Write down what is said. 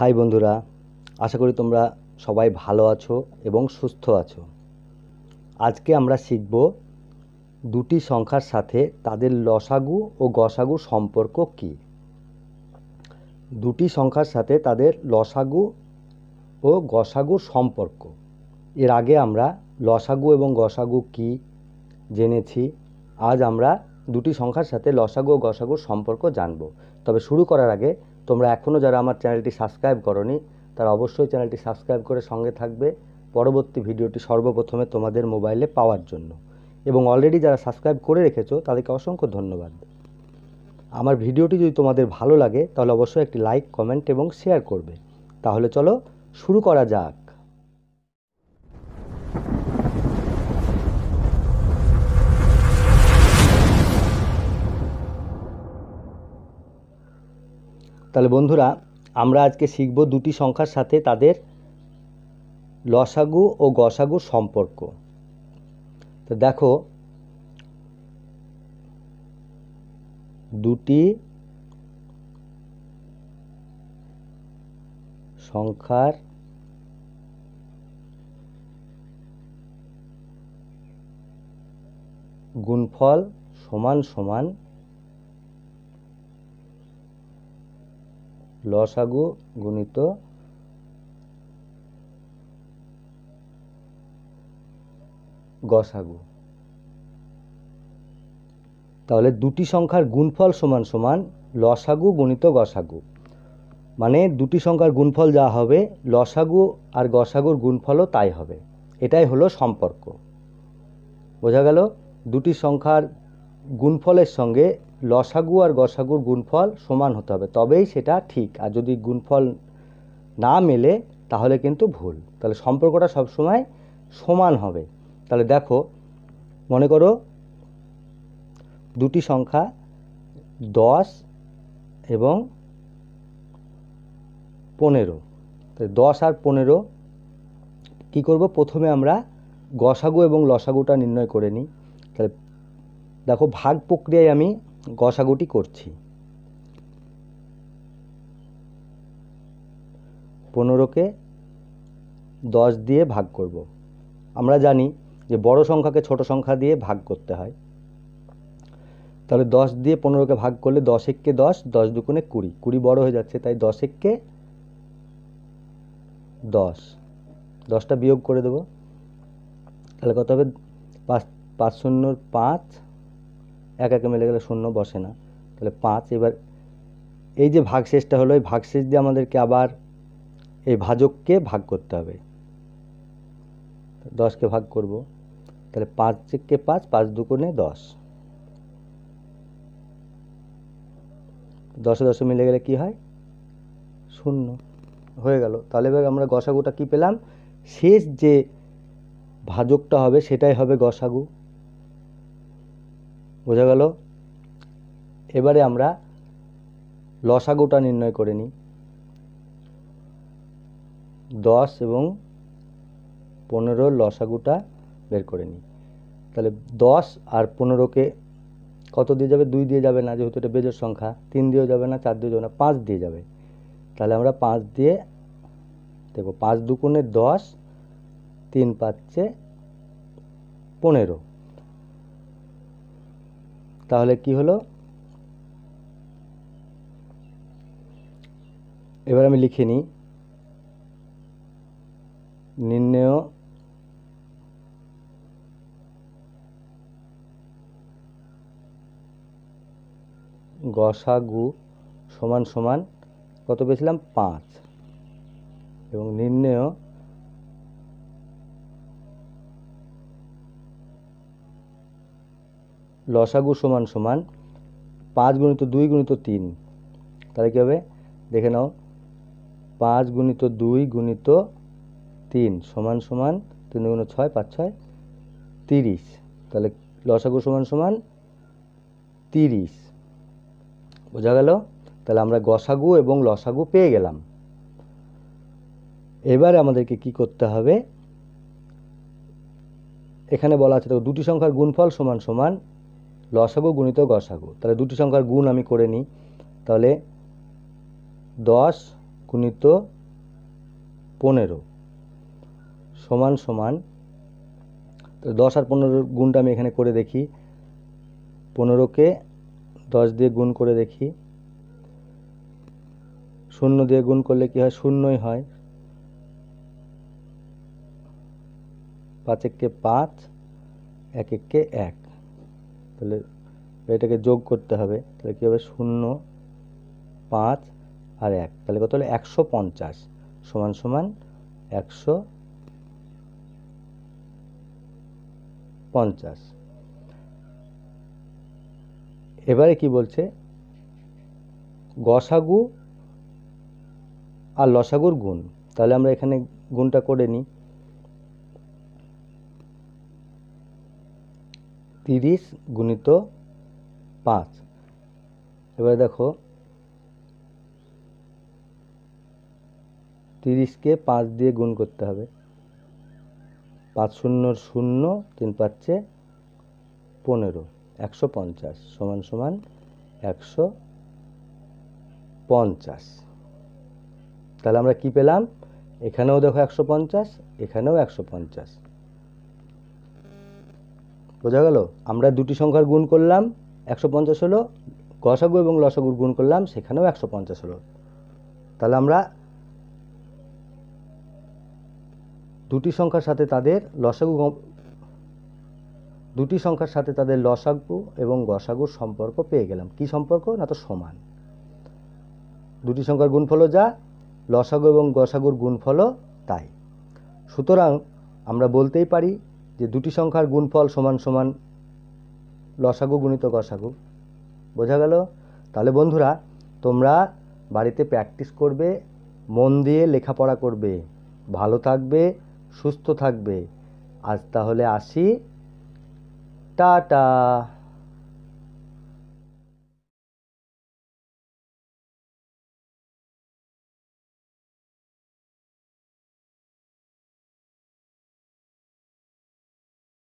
High বন্ধুরা আশা করি তোমরা সবাই ভালো আছো এবং সুস্থ আছো আজকে আমরা শিখব দুটি সংখ্যার সাথে তাদের লসাগু ও গসাগু সম্পর্ক কী দুটি সংখ্যার সাথে তাদের লসাগু ও গসাগু সম্পর্ক এর আগে আমরা লসাগু এবং গসাগু কি জেনেছি আজ আমরা দুটি সংখ্যার সাথে লসাগু ও গসাগু সম্পর্ক জানব তবে শুরু করার আগে তোমরা এখনও যারা আমার চ্যানেলটি সাবস্ক্রাইব করনি তারা অবশ্যই চ্যানেলটি সাবস্ক্রাইব করে সঙ্গে থাকবে পরবর্তী ভিডিওটি সর্বপ্রথমে তোমাদের মোবাইলে পাওয়ার জন্য এবং অলরেডি যারা সাবস্ক্রাইব করে রেখেছো তাদেরকে অসংখ্য ধন্যবাদ আমার ভিডিওটি যদি তোমাদের ভালো লাগে তাহলে অবশ্যই একটি লাইক কমেন্ট এবং শেয়ার করবে তাহলে চলো শুরু করা যাক তাহলে বন্ধুরা আমরা আজকে শিখব দুটি সংখ্যার সাথে তাদের লসাগু ও গসাগু সম্পর্ক তো দেখো দুটি সংখ্যার গুণফল সমান সমান লসাগু গুণিত গসাগু তাহলে দুটি সংখ্যার গুণফল সমান সমান লসাগু গুণিত গসাগু মানে দুটি সংখ্যার গুণফল যা হবে লসাগু আর গসাগুর গুণফলও তাই হবে এটাই হলো সম্পর্ক বোঝা গেল দুটি সংখ্যার গুণফলের সঙ্গে লসাগু আর গসাগুর গুণফল সমান হতে হবে তবেই সেটা ঠিক আর যদি গুণফল না মেলে তাহলে কিন্তু ভুল তাহলে সম্পর্কটা সবসময় সমান হবে তাহলে দেখো মনে করো দুটি সংখ্যা দশ এবং পনেরো দশ আর পনেরো কী করব প্রথমে আমরা গসাগু এবং লসাগুটা নির্ণয় করে নিই তাহলে দেখো ভাগ প্রক্রিয়ায় আমি গসাগুটি করছি পনেরোকে দশ দিয়ে ভাগ করব। আমরা জানি যে বড় সংখ্যাকে ছোট সংখ্যা দিয়ে ভাগ করতে হয় তাহলে দশ দিয়ে পনেরোকে ভাগ করলে দশ এককে দশ দশ কোণে কুড়ি কুড়ি বড় হয়ে যাচ্ছে তাই দশ এককে দশ দশটা বিয়োগ করে দেব তাহলে কত হবে পাঁচ পাঁচ শূন্যর পাঁচ এক একে মিলে গেলে শূন্য বসে না তাহলে পাঁচ এবার এই যে ভাগশেষটা হলো এই ভাগশেষ দিয়ে আমাদেরকে আবার এই ভাজককে ভাগ করতে হবে দশকে ভাগ করব তাহলে পাঁচকে পাঁচ পাঁচ দুকোণে দশ দশে দশে মিলে গেলে কি হয় শূন্য হয়ে গেল তাহলে এবার আমরা গসাগুটা কি পেলাম শেষ যে ভাজকটা হবে সেটাই হবে গসাগু বোঝা গেল এবারে আমরা লসাগুটা নির্ণয় করে নিই দশ এবং পনেরো লসাগুটা বের করে নিই তাহলে দশ আর পনেরোকে কত দিয়ে যাবে দুই দিয়ে যাবে না যেহেতু এটা বেজোর সংখ্যা তিন দিয়েও যাবে না চার দিয়েও যাবে না পাঁচ দিয়ে যাবে তাহলে আমরা পাঁচ দিয়ে দেখো পাঁচ দুকোণে দশ তিন পাচ্ছে পনেরো তাহলে কি হলো এবার আমি লিখে নিই নির্ণয় গসাগু সমান সমান কত পেয়েছিলাম পাঁচ এবং নির্ণয় লসাগু সমান সমান পাঁচ গুণিত দুই গুণিত তিন তাহলে কী হবে দেখে নাও পাঁচ গুণিত দুই গুণিত তিন সমান সমান তিন গুণ ছয় পাঁচ ছয় তিরিশ তাহলে লসাগু সমান সমান তিরিশ বোঝা গেল তাহলে আমরা গসাগু এবং লসাগু পেয়ে গেলাম এবার আমাদেরকে কি করতে হবে এখানে বলা আছে দেখো দুটি সংখ্যার গুণফল সমান সমান লসাগু গুণিত গসাগু তাহলে দুটি সংখ্যার গুণ আমি করে নিই তাহলে দশ গুণিত পনেরো সমান সমান তো দশ আর পনেরোর গুণটা আমি এখানে করে দেখি পনেরোকে দশ দিয়ে গুণ করে দেখি শূন্য দিয়ে গুণ করলে কি হয় শূন্যই হয় পাঁচ এককে পাঁচ এক এককে এক তাহলে এটাকে যোগ করতে হবে তাহলে কী হবে শূন্য পাঁচ আর এক তাহলে কত হলো একশো পঞ্চাশ সমান সমান একশো পঞ্চাশ এবারে কি বলছে গসাগু আর লসাগুর গুণ তাহলে আমরা এখানে গুণটা করে নিই তিরিশ গুণিত পাঁচ এবার দেখো তিরিশকে পাঁচ দিয়ে গুণ করতে হবে পাঁচ শূন্য শূন্য তিন পাচ্ছে পনেরো একশো পঞ্চাশ সমান সমান একশো পঞ্চাশ তাহলে আমরা কি পেলাম এখানেও দেখো একশো পঞ্চাশ এখানেও একশো পঞ্চাশ বোঝা গেল আমরা দুটি সংখ্যার গুণ করলাম একশো পঞ্চাশ হলো গসাগু এবং লসাগুর গুণ করলাম সেখানেও একশো পঞ্চাশ হলো তাহলে আমরা দুটি সংখ্যার সাথে তাদের লসাগু দুটি সংখ্যার সাথে তাদের লসাগু এবং গসাগুর সম্পর্ক পেয়ে গেলাম কি সম্পর্ক না তো সমান দুটি সংখ্যার গুণফল যা লসাগু এবং গসাগুর গুণফল তাই সুতরাং আমরা বলতেই পারি যে দুটি সংখ্যার গুণফল সমান সমান লসাগু গুণিত গসাগু বোঝা গেল তাহলে বন্ধুরা তোমরা বাড়িতে প্র্যাকটিস করবে মন দিয়ে লেখাপড়া করবে ভালো থাকবে সুস্থ থাকবে আজ তাহলে আসি টাটা